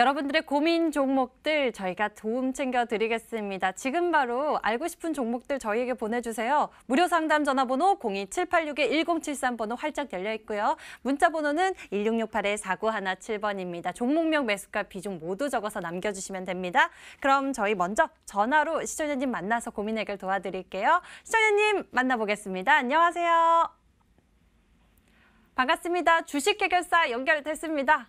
여러분들의 고민 종목들 저희가 도움 챙겨드리겠습니다. 지금 바로 알고 싶은 종목들 저희에게 보내주세요. 무료 상담 전화번호 02786-1073번호 활짝 열려 있고요. 문자 번호는 1668-4917번입니다. 종목명 매수가 비중 모두 적어서 남겨주시면 됩니다. 그럼 저희 먼저 전화로 시청자님 만나서 고민 해결 도와드릴게요. 시청자님 만나보겠습니다. 안녕하세요. 반갑습니다. 주식 해결사 연결됐습니다.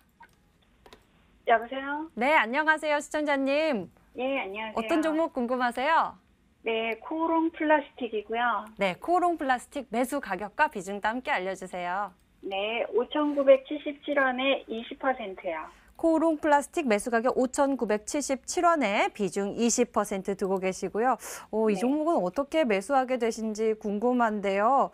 여보세요? 네, 안녕하세요, 시청자님. 예, 안녕하세요. 어떤 종목 궁금하세요? 네, 코오롱 플라스틱이고요. 네, 코오롱 플라스틱 매수 가격과 비중도 함께 알려주세요. 네, 5,977원에 20%요. 코오롱 플라스틱 매수 가격 5,977원에 비중 20% 두고 계시고요. 오, 이 네. 종목은 어떻게 매수하게 되신지 궁금한데요.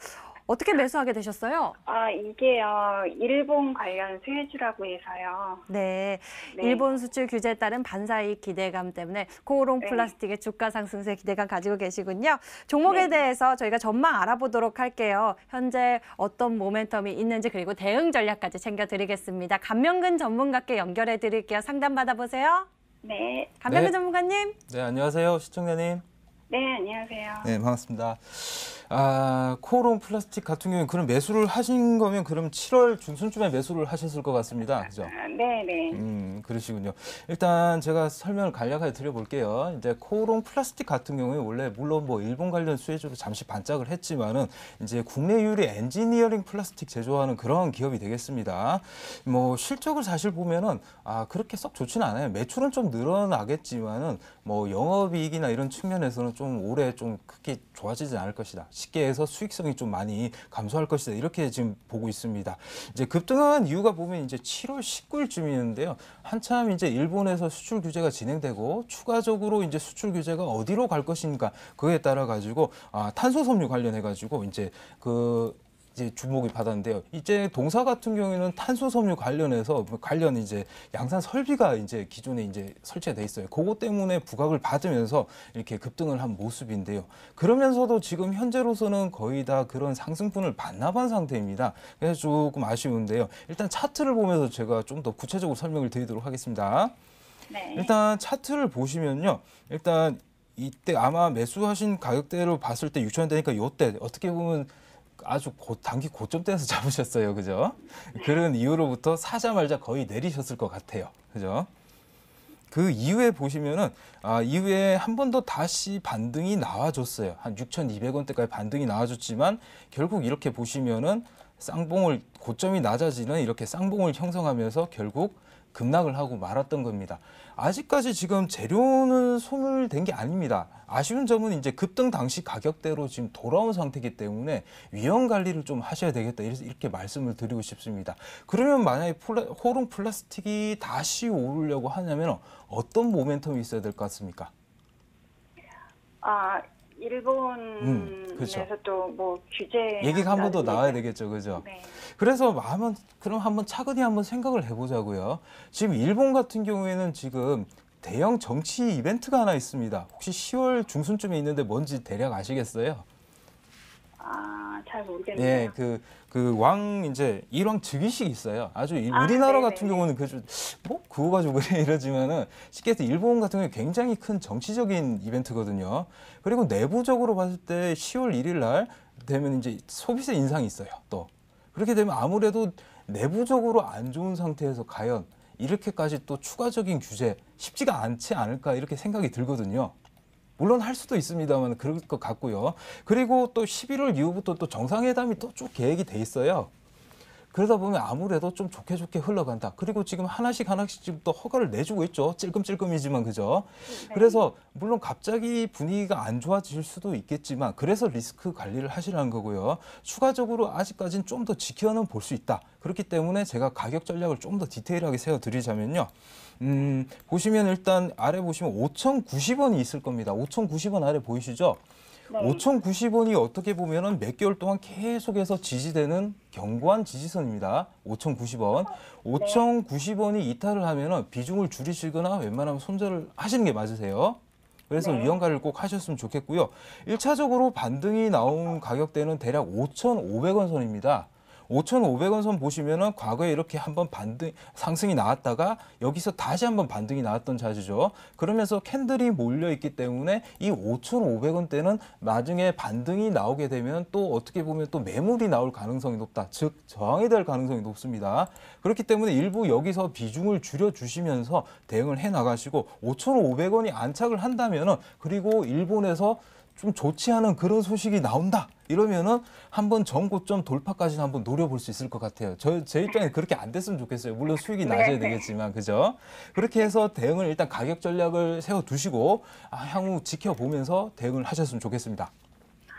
어떻게 매수하게 되셨어요? 아, 이게요. 일본 관련 수혜주라고 해서요. 네. 네. 일본 수출 규제에 따른 반사익 기대감 때문에 코오롱 네. 플라스틱의 주가 상승세 기대감 가지고 계시군요. 종목에 네. 대해서 저희가 전망 알아보도록 할게요. 현재 어떤 모멘텀이 있는지 그리고 대응 전략까지 챙겨드리겠습니다. 감명근 전문가께 연결해 드릴게요. 상담 받아보세요. 네. 감명근 네. 전문가님. 네, 안녕하세요. 시청자님. 네, 안녕하세요. 네, 반갑습니다. 아, 코오 플라스틱 같은 경우는 그런 매수를 하신 거면 그럼 7월 중순쯤에 매수를 하셨을 것 같습니다. 그죠? 아, 네, 네. 음, 그러시군요. 일단 제가 설명을 간략하게 드려볼게요. 이제 코오 플라스틱 같은 경우에 원래 물론 뭐 일본 관련 수혜주로 잠시 반짝을 했지만은 이제 국내 유리 엔지니어링 플라스틱 제조하는 그런 기업이 되겠습니다. 뭐 실적을 사실 보면은 아, 그렇게 썩좋지 않아요. 매출은 좀 늘어나겠지만은 뭐 영업이익이나 이런 측면에서는 좀 올해 좀 크게 좋아지지 않을 것이다. 쉽게 해서 수익성이 좀 많이 감소할 것이다. 이렇게 지금 보고 있습니다. 이제 급등한 이유가 보면 이제 7월 19일쯤이었는데요. 한참 이제 일본에서 수출 규제가 진행되고 추가적으로 이제 수출 규제가 어디로 갈 것인가 그에 따라 가지고 아, 탄소 섬유 관련해 가지고 이제 그 이제 주목을 받았는데요. 이제 동사 같은 경우에는 탄소 섬유 관련해서 관련 이제 양산 설비가 이제 기존에 이제 설치돼 있어요. 그것 때문에 부각을 받으면서 이렇게 급등을 한 모습인데요. 그러면서도 지금 현재로서는 거의 다 그런 상승분을 반납한 상태입니다. 그래서 조금 아쉬운데요. 일단 차트를 보면서 제가 좀 더 구체적으로 설명을 드리도록 하겠습니다. 네. 일단 차트를 보시면요. 일단 이때 아마 매수하신 가격대로 봤을 때 6천 원대니까 이때 어떻게 보면 아주 고, 단기 고점대에서 잡으셨어요. 그죠? 그런 이후로부터 사자말자 거의 내리셨을 것 같아요. 그죠? 그 이후에 보시면은 아 이후에 한 번 더 다시 반등이 나와줬어요. 한 6,200원대까지 반등이 나와줬지만 결국 이렇게 보시면은 쌍봉을 고점이 낮아지는 이렇게 쌍봉을 형성하면서 결국 급락을 하고 말았던 겁니다. 아직까지 지금 재료는 소멸된 게 아닙니다. 아쉬운 점은 이제 급등 당시 가격대로 지금 돌아온 상태이기 때문에 위험 관리를 좀 하셔야 되겠다 이렇게 말씀을 드리고 싶습니다. 그러면 만약에 플라 호롱 플라스틱이 다시 오르려고 하냐면 어떤 모멘텀이 있어야 될 것 같습니까? 아 일본에서 음, 그죠 또뭐 규제 얘기가 한 번 더 나와야 되겠죠, 그죠? 네. 그래서 한번 그럼 한번 차근히 한번 생각을 해보자고요. 지금 일본 같은 경우에는 지금 대형 정치 이벤트가 하나 있습니다. 혹시 10월 중순쯤에 있는데 뭔지 대략 아시겠어요? 아, 잘 모르겠네요. 예, 그, 그 왕 이제 일왕 즉위식이 있어요. 아주 이- 아, 우리나라 네네. 같은 경우는 그좀 뭐? 그거 가지고 그래 이러지만은 쉽게 해서 일본 같은 경우에 굉장히 큰 정치적인 이벤트거든요. 그리고 내부적으로 봤을 때 10월 1일 날 되면 이제 소비세 인상이 있어요. 또 그렇게 되면 아무래도 내부적으로 안 좋은 상태에서 과연 이렇게까지 또 추가적인 규제 쉽지가 않지 않을까 이렇게 생각이 들거든요. 물론 할 수도 있습니다만 그럴 것 같고요. 그리고 또 11월 이후부터 또 정상회담이 또 쭉 계획이 돼 있어요. 그러다 보면 아무래도 좀 좋게 좋게 흘러간다. 그리고 지금 하나씩 하나씩 지금 또 허가를 내주고 있죠. 찔끔찔끔이지만 그죠. 네. 그래서 물론 갑자기 분위기가 안 좋아질 수도 있겠지만 그래서 리스크 관리를 하시라는 거고요. 추가적으로 아직까지는 좀 더 지켜는 볼 수 있다. 그렇기 때문에 제가 가격 전략을 좀 더 디테일하게 세워드리자면요. 음, 보시면 일단 아래 보시면 5,090원이 있을 겁니다. 5,090원 아래 보이시죠? 5,090원이 어떻게 보면 몇 개월 동안 계속해서 지지되는 견고한 지지선입니다. 5,090원. 5,090원이 이탈을 하면 비중을 줄이시거나 웬만하면 손절을 하시는 게 맞으세요. 그래서 네. 위험가를 꼭 하셨으면 좋겠고요. 1차적으로 반등이 나온 가격대는 대략 5,500원 선입니다. 5,500원 선 보시면은 과거에 이렇게 한번 반등 상승이 나왔다가 여기서 다시 한번 반등이 나왔던 자리죠. 그러면서 캔들이 몰려 있기 때문에 이 5,500원대는 나중에 반등이 나오게 되면 또 어떻게 보면 또 매물이 나올 가능성이 높다. 즉 저항이 될 가능성이 높습니다. 그렇기 때문에 일부 여기서 비중을 줄여 주시면서 대응을 해 나가시고 5,500원이 안착을 한다면은 그리고 일본에서 좀 좋지 않은 그런 소식이 나온다. 이러면은 한번 전고점 돌파까지는 한번 노려볼 수 있을 것 같아요. 저, 제 입장에 그렇게 안 됐으면 좋겠어요. 물론 수익이 네. 낮아야 되겠지만, 그죠? 그렇게 해서 대응을 일단 가격 전략을 세워두시고, 아, 향후 지켜보면서 대응을 하셨으면 좋겠습니다.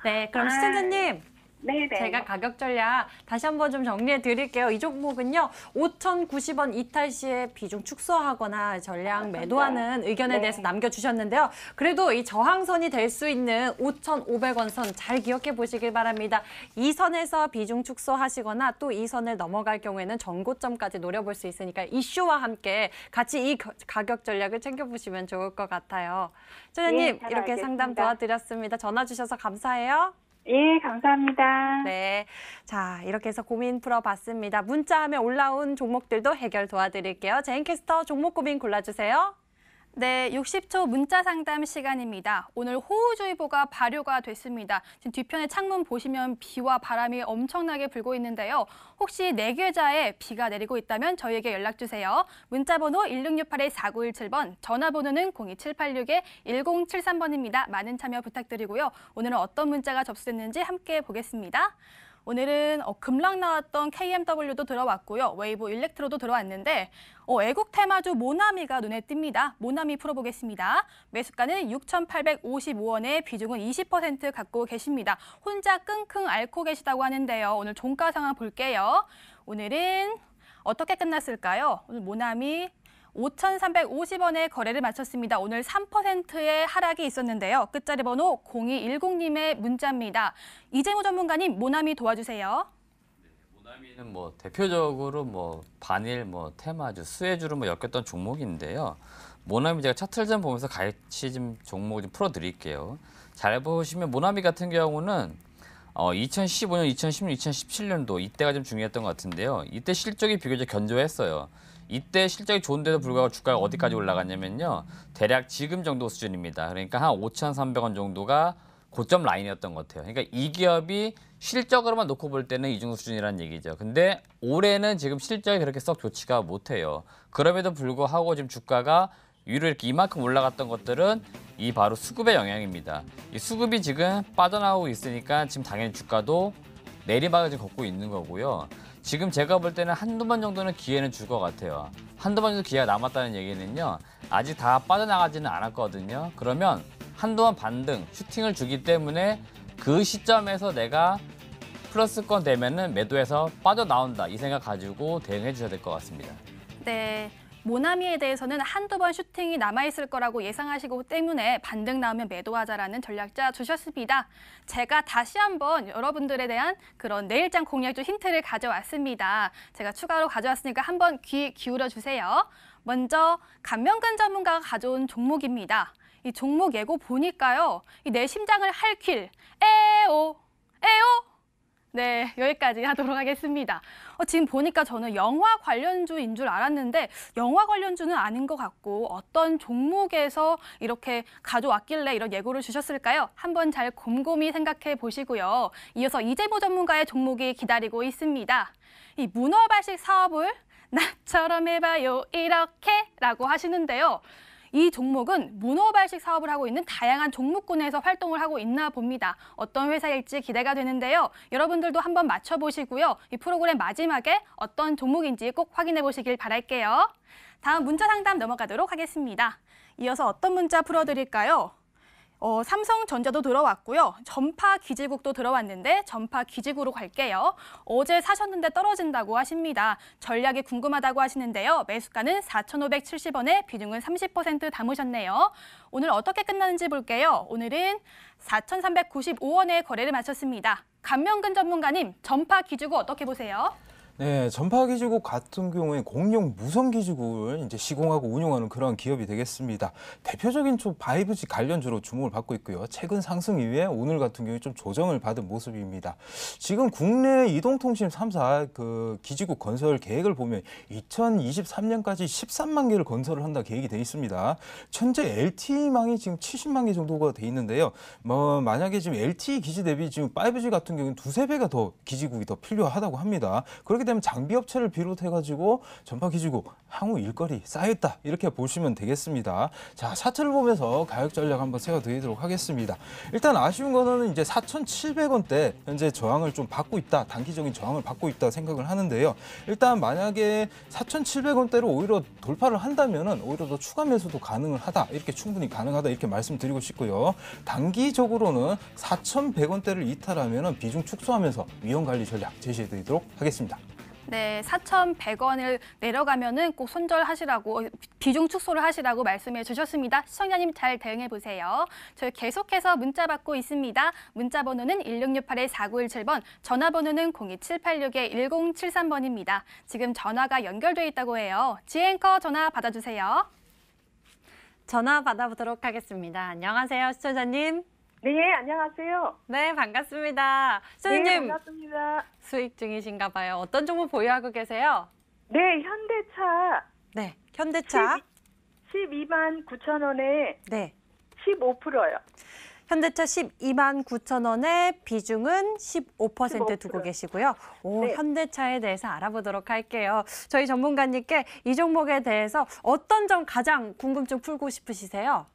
네, 그럼 시청자님. 네네. 제가 가격 전략 다시 한번 좀 정리해 드릴게요. 이 종목은요. 5,090원 이탈 시에 비중 축소하거나 전량 아, 매도하는 의견에 네. 대해서 남겨주셨는데요. 그래도 이 저항선이 될 수 있는 5,500원 선 잘 기억해 보시길 바랍니다. 이 선에서 비중 축소하시거나 또 이 선을 넘어갈 경우에는 전고점까지 노려볼 수 있으니까 이슈와 함께 같이 이 가격 전략을 챙겨보시면 좋을 것 같아요. 예, 소장님 네, 이렇게 알겠습니다. 상담 도와드렸습니다. 전화 주셔서 감사해요. 예, 감사합니다. 네. 자, 이렇게 해서 고민 풀어봤습니다. 문자하면 올라온 종목들도 해결 도와드릴게요. 제인캐스터 종목 고민 골라주세요. 네, 60초 문자 상담 시간입니다. 오늘 호우주의보가 발효가 됐습니다. 지금 뒤편에 창문 보시면 비와 바람이 엄청나게 불고 있는데요. 혹시 내 계좌에 비가 내리고 있다면 저희에게 연락 주세요. 문자 번호 1668-4917번, 전화번호는 02786-1073번입니다. 많은 참여 부탁드리고요. 오늘은 어떤 문자가 접수됐는지 함께 보겠습니다. 오늘은 어, 금락 나왔던 KMW도 들어왔고요. 웨이브 일렉트로도 들어왔는데 어, 애국 테마주 모나미가 눈에 띕니다. 모나미 풀어보겠습니다. 매수가는 6,855원에 비중은 20% 갖고 계십니다. 혼자 끙끙 앓고 계시다고 하는데요. 오늘 종가 상황 볼게요. 오늘은 어떻게 끝났을까요? 오늘 모나미 5,350원에 거래를 마쳤습니다. 오늘 3%의 하락이 있었는데요. 끝자리 번호 0210님의 문자입니다. 이재호 전문가님, 모나미 도와주세요. 네, 모나미는 뭐 대표적으로 뭐 반일, 뭐 테마주, 수혜주로 뭐 엮였던 종목인데요. 모나미 제가 차트를 좀 보면서 같이 좀 종목을 좀 풀어드릴게요. 잘 보시면 모나미 같은 경우는 어, 2015년, 2016, 2017년도 이때가 좀 중요했던 것 같은데요. 이때 실적이 비교적 견조했어요. 이때 실적이 좋은데도 불구하고 주가가 어디까지 올라갔냐면요. 대략 지금 정도 수준입니다. 그러니까 한 5,300원 정도가 고점 라인이었던 것 같아요. 그러니까 이 기업이 실적으로만 놓고 볼 때는 이중 수준이라는 얘기죠. 근데 올해는 지금 실적이 그렇게 썩 좋지가 못해요. 그럼에도 불구하고 지금 주가가 위로 이렇게 이만큼 올라갔던 것들은 이 바로 수급의 영향입니다. 이 수급이 지금 빠져나오고 있으니까 지금 당연히 주가도 내리막을 걷고 있는 거고요. 지금 제가 볼 때는 한두 번 정도는 기회는 줄 것 같아요. 한두 번 정도 기회가 남았다는 얘기는요. 아직 다 빠져나가지는 않았거든요. 그러면 한동안 반등, 슈팅을 주기 때문에 그 시점에서 내가 플러스권 되면은 매도해서 빠져나온다 이 생각 가지고 대응해 주셔야 될 것 같습니다. 네. 모나미에 대해서는 한두 번 슈팅이 남아있을 거라고 예상하시고 때문에 반등 나오면 매도하자라는 전략자 주셨습니다. 제가 다시 한번 여러분들에 대한 그런 내일장 공략 좀 힌트를 가져왔습니다. 제가 추가로 가져왔으니까 한번 귀 기울여 주세요. 먼저 감명근 전문가가 가져온 종목입니다. 이 종목 예고 보니까요. 이 내 심장을 할퀴 에오 에오 네, 여기까지 하도록 하겠습니다. 어, 지금 보니까 저는 영화 관련주인 줄 알았는데 영화 관련주는 아닌 것 같고 어떤 종목에서 이렇게 가져왔길래 이런 예고를 주셨을까요? 한번 잘 곰곰이 생각해 보시고요. 이어서 이재모 전문가의 종목이 기다리고 있습니다. 이 문어 발식 사업을 나처럼 해봐요 이렇게라고 하시는데요. 이 종목은 문어발식 사업을 하고 있는 다양한 종목군에서 활동을 하고 있나 봅니다. 어떤 회사일지 기대가 되는데요. 여러분들도 한번 맞춰보시고요. 이 프로그램 마지막에 어떤 종목인지 꼭 확인해 보시길 바랄게요. 다음 문자 상담 넘어가도록 하겠습니다. 이어서 어떤 문자 풀어드릴까요? 어, 삼성전자도 들어왔고요. 전파 기지국도 들어왔는데 전파 기지국으로 갈게요. 어제 사셨는데 떨어진다고 하십니다. 전략이 궁금하다고 하시는데요. 매수가는 4,570원에 비중은 30% 담으셨네요. 오늘 어떻게 끝나는지 볼게요. 오늘은 4,395원에 거래를 마쳤습니다. 감명근 전문가님, 전파 기지국 어떻게 보세요? 네, 전파 기지국 같은 경우에 공룡 무선 기지국을 이제 시공하고 운영하는 그런 기업이 되겠습니다. 대표적인 좀 5G 관련주로 주목을 받고 있고요. 최근 상승 이후에 오늘 같은 경우에 좀 조정을 받은 모습입니다. 지금 국내 이동통신 3사 그 기지국 건설 계획을 보면 2023년까지 13만 개를 건설을 한다 계획이 돼 있습니다. 현재 LTE망이 지금 70만 개 정도가 돼 있는데요. 뭐 만약에 지금 LTE 기지 대비 지금 5G 같은 경우는 두세 배가 더 기지국이 더 필요하다고 합니다. 그렇게 되면 장비 업체를 비롯해 가지고 전파 기지국 향후 일거리 쌓였다 이렇게 보시면 되겠습니다. 자 차트를 보면서 가격 전략 한번 세워드리도록 하겠습니다. 일단 아쉬운 거는 이제 4,700원대 현재 저항을 좀 받고 있다 단기적인 저항을 받고 있다 생각을 하는데요. 일단 만약에 4,700원대로 오히려 돌파를 한다면은 오히려 더 추가 매수도 가능 하다 이렇게 충분히 가능하다 이렇게 말씀드리고 싶고요. 단기적으로는 4,100원대를 이탈하면은 비중 축소하면서 위험 관리 전략 제시해드리도록 하겠습니다. 네, 4,100원을 내려가면은 꼭 손절하시라고 비중 축소를 하시라고 말씀해 주셨습니다. 시청자님 잘 대응해 보세요. 저희 계속해서 문자 받고 있습니다. 문자 번호는 1668-4917번, 전화번호는 02786-1073번입니다. 지금 전화가 연결돼 있다고 해요. 지앵커 전화 받아주세요. 전화 받아보도록 하겠습니다. 안녕하세요, 시청자님. 네, 안녕하세요. 네, 반갑습니다. 네, 선생님 네, 반갑습니다. 수익 중이신가 봐요. 어떤 종목 보유하고 계세요? 네, 현대차. 네, 현대차. 12, 만 9천 원에 네. 15%요. 현대차 12만 9천 원에 비중은 15% 두고 계시고요. 오, 네. 현대차에 대해서 알아보도록 할게요. 저희 전문가님께 이 종목에 대해서 어떤 점 가장 궁금증 풀고 싶으시세요?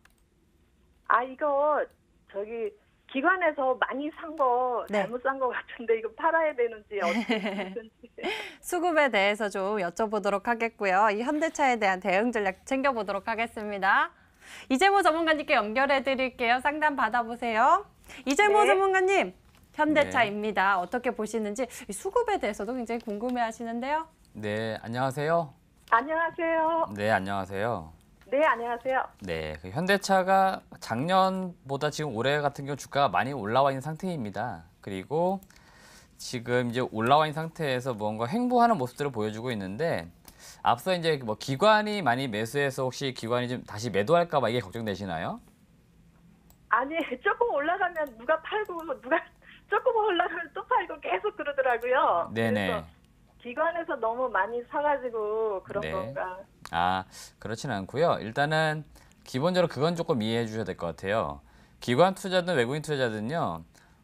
아, 이거 저기 기관에서 많이 산거 네. 잘못 산 거 같은데 이거 팔아야 되는지 어떻게 되지 수급에 대해서 좀 여쭤보도록 하겠고요. 이 현대차에 대한 대응 전략 챙겨보도록 하겠습니다. 이재모 전문가님께 연결해 드릴게요. 상담 받아보세요. 이재모 네. 전문가님, 현대차입니다. 네. 어떻게 보시는지 수급에 대해서도 굉장히 궁금해 하시는데요. 네, 안녕하세요. 안녕하세요. 네, 안녕하세요. 네, 안녕하세요. 네, 그 현대차가 작년보다 지금 올해 같은 경우 주가가 많이 올라와 있는 상태입니다. 그리고 지금 이제 올라와 있는 상태에서 뭔가 횡보하는 모습들을 보여주고 있는데 앞서 이제 뭐 기관이 많이 매수해서 혹시 기관이 좀 다시 매도할까 봐 이게 걱정되시나요? 아니, 조금 올라가면 누가 팔고 누가 조금 올라가면 또 팔고 계속 그러더라고요. 네네. 기관에서 너무 많이 사가지고 그런 네. 건가 아, 그렇진 않고요. 일단은 기본적으로 그건 조금 이해해 주셔야 될 것 같아요. 기관 투자든 외국인 투자든요.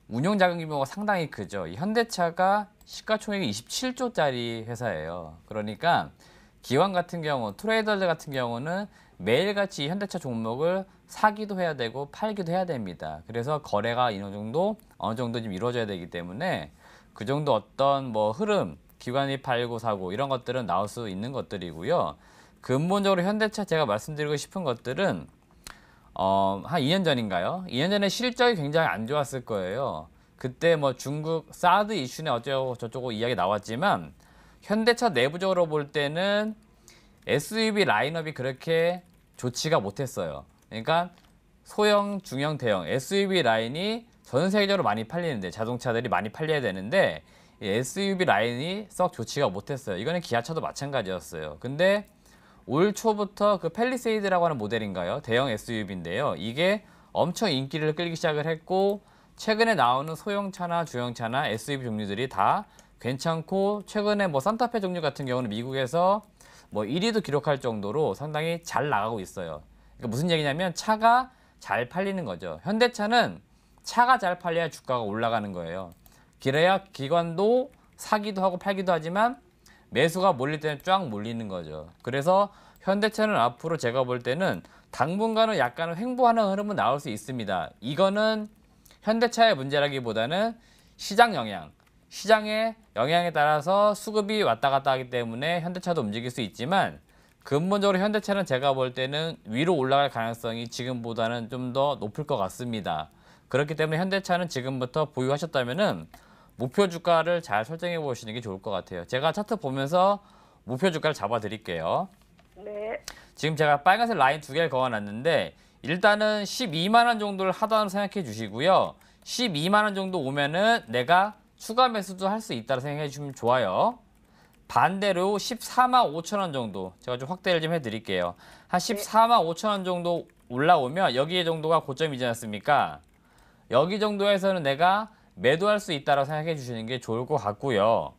운용 자금 규모가 상당히 크죠. 현대차가 시가총액이 27조짜리 회사예요. 그러니까 기관 같은 경우, 트레이더들 같은 경우는 매일같이 현대차 종목을 사기도 해야 되고 팔기도 해야 됩니다. 그래서 거래가 어느 정도 어느 정도 좀 이루어져야 되기 때문에 그 정도 어떤 뭐 흐름, 기관이 팔고 사고 이런 것들은 나올 수 있는 것들이고요. 근본적으로 현대차 제가 말씀드리고 싶은 것들은 어, 한 2년 전인가요? 2년 전에 실적이 굉장히 안 좋았을 거예요. 그때 뭐 중국 사드 이슈나 어쩌고 저쩌고 이야기 나왔지만 현대차 내부적으로 볼 때는 SUV 라인업이 그렇게 좋지가 못했어요. 그러니까 소형, 중형, 대형 SUV 라인이 전 세계적으로 많이 팔리는데 자동차들이 많이 팔려야 되는데 SUV 라인이 썩 좋지가 못했어요. 이거는 기아차도 마찬가지였어요. 근데 올 초부터 그 펠리세이드라고 하는 모델인가요? 대형 SUV인데요. 이게 엄청 인기를 끌기 시작을 했고 최근에 나오는 소형차나 주형차나 SUV 종류들이 다 괜찮고 최근에 뭐 산타페 종류 같은 경우는 미국에서 뭐 1위도 기록할 정도로 상당히 잘 나가고 있어요. 그러니까 무슨 얘기냐면 차가 잘 팔리는 거죠. 현대차는 차가 잘 팔려야 주가가 올라가는 거예요. 길어야 기관도 사기도 하고 팔기도 하지만 매수가 몰릴 때는 쫙 몰리는 거죠. 그래서 현대차는 앞으로 제가 볼 때는 당분간은 약간은 횡보하는 흐름은 나올 수 있습니다. 이거는 현대차의 문제라기보다는 시장 영향, 시장의 영향에 따라서 수급이 왔다 갔다 하기 때문에 현대차도 움직일 수 있지만 근본적으로 현대차는 제가 볼 때는 위로 올라갈 가능성이 지금보다는 좀 더 높을 것 같습니다. 그렇기 때문에 현대차는 지금부터 보유하셨다면은 목표 주가를 잘 설정해 보시는 게 좋을 것 같아요. 제가 차트 보면서 목표 주가를 잡아 드릴게요. 네. 지금 제가 빨간색 라인 두 개를 그어놨는데 일단은 12만 원 정도를 하단으 생각해 주시고요. 12만 원 정도 오면은 내가 추가 매수도 할 수 있다고 생각해 주시면 좋아요. 반대로 14만 5천 원 정도 제가 좀 확대를 좀 해드릴게요. 한 14만 5천 원 정도 올라오면 여기 정도가 고점이지 않습니까? 여기 정도에서는 내가 매도할 수 있다고 생각해 주시는 게 좋을 것 같고요.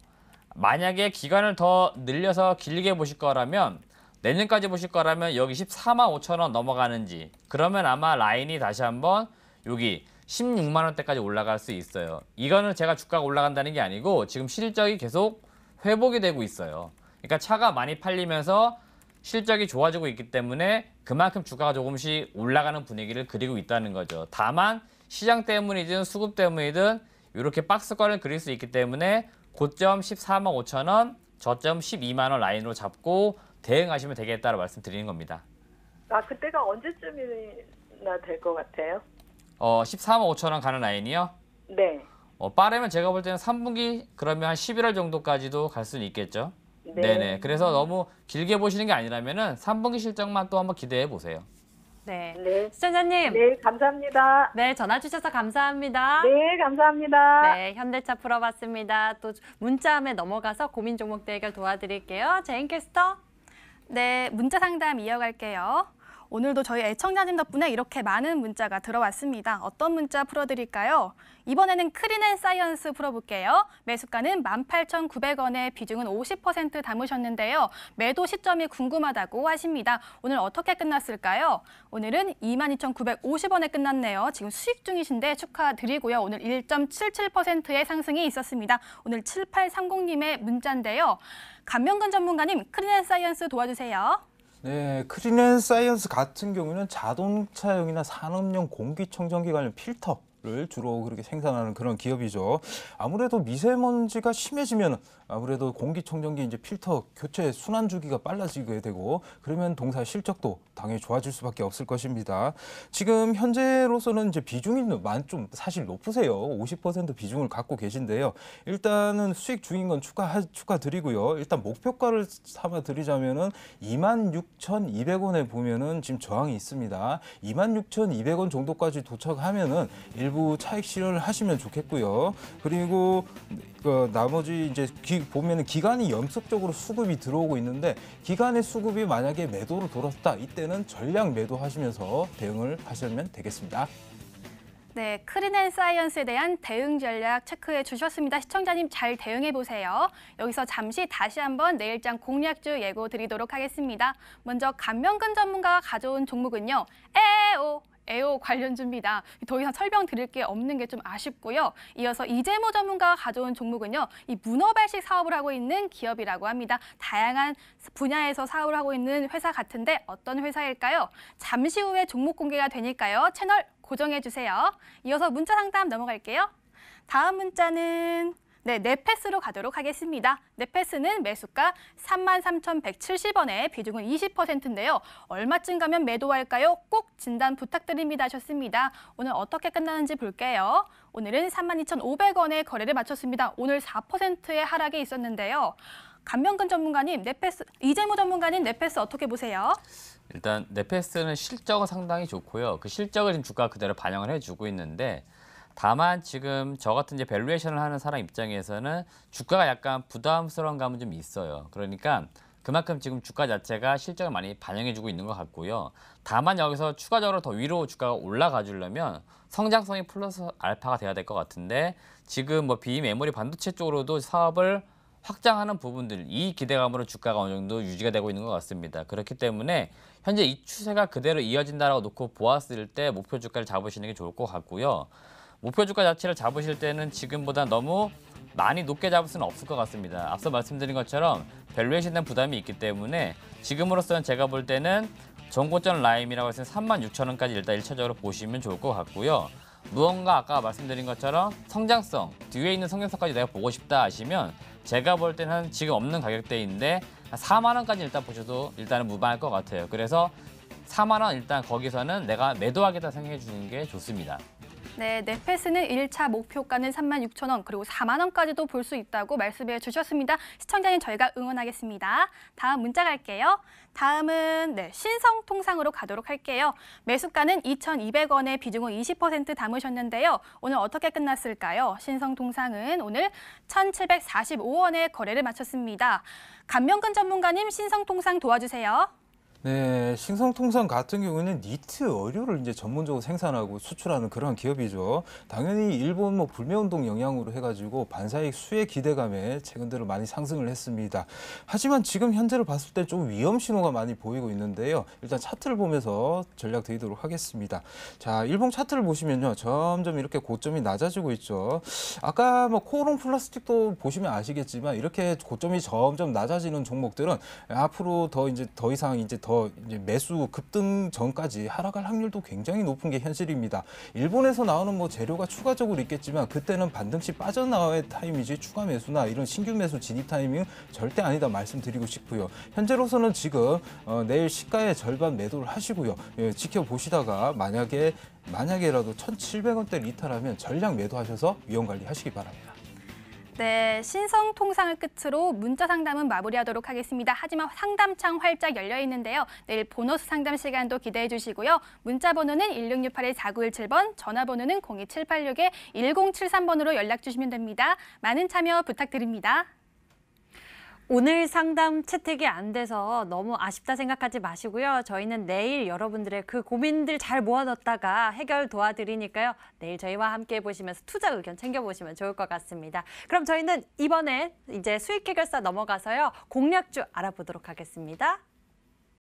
만약에 기간을 더 늘려서 길게 보실 거라면 내년까지 보실 거라면 여기 14만 5천 원 넘어가는지 그러면 아마 라인이 다시 한번 여기 16만 원대까지 올라갈 수 있어요. 이거는 제가 주가가 올라간다는 게 아니고 지금 실적이 계속 회복이 되고 있어요. 그러니까 차가 많이 팔리면서 실적이 좋아지고 있기 때문에 그만큼 주가가 조금씩 올라가는 분위기를 그리고 있다는 거죠. 다만 시장 때문이든 수급 때문이든 이렇게 박스권을 그릴 수 있기 때문에 고점 14만 5천 원, 저점 12만 원 라인으로 잡고 대응하시면 되겠다고 말씀드리는 겁니다. 아 그때가 언제쯤이나 될 것 같아요? 어 14만 5천 원 가는 라인이요? 네. 어, 빠르면 제가 볼 때는 3분기 그러면 한 11월 정도까지도 갈 수는 있겠죠. 네. 네네. 그래서 너무 길게 보시는 게 아니라면은 3분기 실적만 또 한번 기대해 보세요. 네. 네. 시청자님. 네, 감사합니다. 네, 전화 주셔서 감사합니다. 네, 감사합니다. 네, 현대차 풀어봤습니다. 또 문자함에 넘어가서 고민 종목 대결 도와드릴게요. 제인 캐스터. 네, 문자 상담 이어갈게요. 오늘도 저희 애청자님 덕분에 이렇게 많은 문자가 들어왔습니다. 어떤 문자 풀어드릴까요? 이번에는 크리넨 사이언스 풀어볼게요. 매수가는 18,900원에 비중은 50% 담으셨는데요. 매도 시점이 궁금하다고 하십니다. 오늘 어떻게 끝났을까요? 오늘은 22,950원에 끝났네요. 지금 수익 중이신데 축하드리고요. 오늘 1.77%의 상승이 있었습니다. 오늘 7830님의 문자인데요. 감명근 전문가님 크리넨 사이언스 도와주세요. 네, 크리넨 사이언스 같은 경우는 자동차용이나 산업용 공기청정기 관련 필터 를 주로 그렇게 생산하는 그런 기업이죠. 아무래도 미세먼지가 심해지면 아무래도 공기청정기 이제 필터 교체 순환 주기가 빨라지게 되고 그러면 동사 실적도 당연히 좋아질 수밖에 없을 것입니다. 지금 현재로서는 이제 비중이 만좀 사실 높으세요. 50% 비중을 갖고 계신데요. 일단은 수익 중인 건 축하 축하드리고요. 일단 목표가를 삼아 드리자면은 26,200원에 보면은 지금 저항이 있습니다. 26,200원 정도까지 도착하면은 일 일부 차익 실현을 하시면 좋겠고요. 그리고 그 나머지 이제 기, 보면은 기간이 연속적으로 수급이 들어오고 있는데 기간의 수급이 만약에 매도로 돌았다 이때는 전량 매도하시면서 대응을 하시면 되겠습니다. 네, 크리넨 사이언스에 대한 대응 전략 체크해 주셨습니다. 시청자님 잘 대응해 보세요. 여기서 잠시 다시 한번 내일장 공략주 예고 드리도록 하겠습니다. 먼저 감명근 전문가가 가져온 종목은요. 에오 에어 관련 준비다. 더 이상 설명 드릴 게 없는 게 좀 아쉽고요. 이어서 이재모 전문가가 가져온 종목은요. 이 문어 발식 사업을 하고 있는 기업이라고 합니다. 다양한 분야에서 사업을 하고 있는 회사 같은데 어떤 회사일까요? 잠시 후에 종목 공개가 되니까요. 채널 고정해 주세요. 이어서 문자 상담 넘어갈게요. 다음 문자는 네, 네패스로 가도록 하겠습니다. 네패스는 매수가 33,170원에 비중은 20%인데요. 얼마쯤 가면 매도할까요? 꼭 진단 부탁드립니다 하셨습니다. 오늘 어떻게 끝나는지 볼게요. 오늘은 32,500원에 거래를 마쳤습니다. 오늘 4%의 하락이 있었는데요. 감명근 전문가님, 네패스 이재모 전문가님 네패스 어떻게 보세요? 일단 네패스는 실적은 상당히 좋고요. 그 실적을 지금 주가 그대로 반영을 해주고 있는데 다만 지금 저 같은 이제 밸류에이션을 하는 사람 입장에서는 주가가 약간 부담스러운 감은 좀 있어요. 그러니까 그만큼 지금 주가 자체가 실적을 많이 반영해주고 있는 것 같고요. 다만 여기서 추가적으로 더 위로 주가가 올라가 주려면 성장성이 플러스 알파가 돼야 될 것 같은데 지금 뭐 비메모리 반도체 쪽으로도 사업을 확장하는 부분들 이 기대감으로 주가가 어느 정도 유지가 되고 있는 것 같습니다. 그렇기 때문에 현재 이 추세가 그대로 이어진다라고 놓고 보았을 때 목표 주가를 잡으시는 게 좋을 것 같고요. 목표 주가 자체를 잡으실 때는 지금보다 너무 많이 높게 잡을 수는 없을 것 같습니다. 앞서 말씀드린 것처럼 밸류에이션된 부담이 있기 때문에 지금으로서는 제가 볼 때는 전고점 라임이라고 해서 36,000원까지 일단 일차적으로 보시면 좋을 것 같고요. 무언가 아까 말씀드린 것처럼 성장성, 뒤에 있는 성장성까지 내가 보고 싶다 하시면 제가 볼 때는 지금 없는 가격대인데 4만 원까지 일단 보셔도 일단은 무방할 것 같아요. 그래서 4만 원 일단 거기서는 내가 매도하겠다 생각해 주는 게 좋습니다. 네, 네패스는 1차 목표가는 3만 6천 원, 그리고 4만 원까지도 볼 수 있다고 말씀해 주셨습니다. 시청자님 저희가 응원하겠습니다. 다음 문자 갈게요. 다음은 네, 신성통상으로 가도록 할게요. 매수가는 2,200원에 비중은20% 담으셨는데요. 오늘 어떻게 끝났을까요? 신성통상은 오늘 1,745원에 거래를 마쳤습니다. 감명근 전문가님 신성통상 도와주세요. 네, 싱성통상 같은 경우에는 니트 의류를 이제 전문적으로 생산하고 수출하는 그런 기업이죠. 당연히 일본 뭐 불매운동 영향으로 해가지고 반사익 수의 기대감에 최근 들어 많이 상승을 했습니다. 하지만 지금 현재를 봤을 때 좀 위험 신호가 많이 보이고 있는데요. 일단 차트를 보면서 전략 드리도록 하겠습니다. 자, 일본 차트를 보시면요, 점점 이렇게 고점이 낮아지고 있죠. 아까 뭐 코오롱 플라스틱도 보시면 아시겠지만 이렇게 고점이 점점 낮아지는 종목들은 앞으로 더 이제 더 이상 이제 더더 매수 급등 전까지 하락할 확률도 굉장히 높은 게 현실입니다. 일본에서 나오는 뭐 재료가 추가적으로 있겠지만 그때는 반등시 빠져나와야 타임이지 추가 매수나 이런 신규 매수 진입 타이밍은 절대 아니다 말씀드리고 싶고요. 현재로서는 지금 어, 내일 시가의 절반 매도를 하시고요. 예, 지켜보시다가 만약에 만약에라도 1,700원대 리탈하면 전량 매도하셔서 위험 관리하시기 바랍니다. 네, 신성 통상을 끝으로 문자 상담은 마무리하도록 하겠습니다. 하지만 상담창 활짝 열려 있는데요. 내일 보너스 상담 시간도 기대해 주시고요. 문자 번호는 1668-4917번, 전화번호는 02786-1073번으로 연락 주시면 됩니다. 많은 참여 부탁드립니다. 오늘 상담 채택이 안 돼서 너무 아쉽다 생각하지 마시고요. 저희는 내일 여러분들의 그 고민들 잘 모아뒀다가 해결 도와드리니까요. 내일 저희와 함께 보시면서 투자 의견 챙겨보시면 좋을 것 같습니다. 그럼 저희는 이번에 이제 수익 해결사 넘어가서요. 공략주 알아보도록 하겠습니다.